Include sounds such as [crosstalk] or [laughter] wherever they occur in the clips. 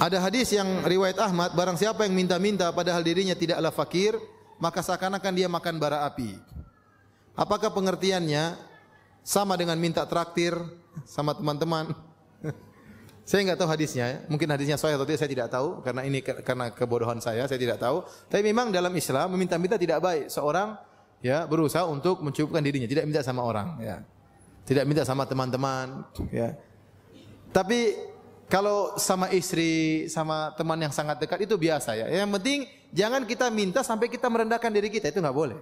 Ada hadis yang riwayat Ahmad, barang siapa yang minta-minta padahal dirinya tidaklah fakir, maka seakan-akan dia makan bara api. Apakah pengertiannya sama dengan minta traktir sama teman-teman? [laughs] saya nggak tahu hadisnya, ya. mungkin hadisnya saya atau tidak saya tidak tahu karena ini karena kebodohan saya, saya tidak tahu. Tapi memang dalam Islam meminta-minta tidak baik. Seorang ya berusaha untuk mencukupkan dirinya, tidak minta sama orang, ya. Tidak minta sama teman-teman, ya. Tapi kalau sama istri, sama teman yang sangat dekat itu biasa ya. Yang penting jangan kita minta sampai kita merendahkan diri kita itu nggak boleh.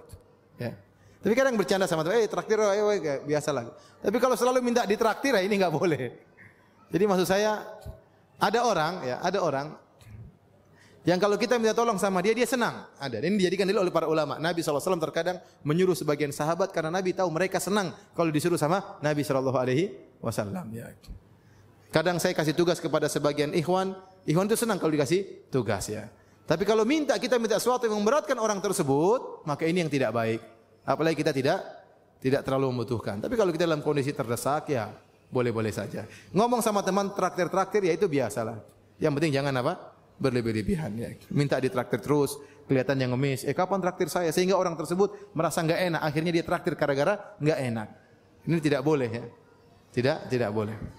Ya. Tapi kadang bercanda sama teman, eh traktir, eh, eh, eh biasa lah. Tapi kalau selalu minta ditraktir, ya ini nggak boleh. Jadi maksud saya ada orang ya, ada orang yang kalau kita minta tolong sama dia, dia senang. Ada. Ini dijadikan dulu oleh para ulama. Nabi SAW terkadang menyuruh sebagian sahabat karena Nabi tahu mereka senang kalau disuruh sama Nabi SAW. Ya. Kadang saya kasih tugas kepada sebagian ikhwan, ikhwan itu senang kalau dikasih tugas ya. Tapi kalau minta kita minta sesuatu yang memberatkan orang tersebut, maka ini yang tidak baik. Apalagi kita tidak tidak terlalu membutuhkan. Tapi kalau kita dalam kondisi terdesak ya boleh-boleh saja. Ngomong sama teman traktir-traktir ya itu biasalah. Yang penting jangan apa? berlebih-lebihan ya. Minta ditraktir terus, kelihatan yang ngemis. Eh kapan traktir saya? Sehingga orang tersebut merasa nggak enak. Akhirnya dia traktir gara-gara nggak enak. Ini tidak boleh ya. Tidak, tidak boleh.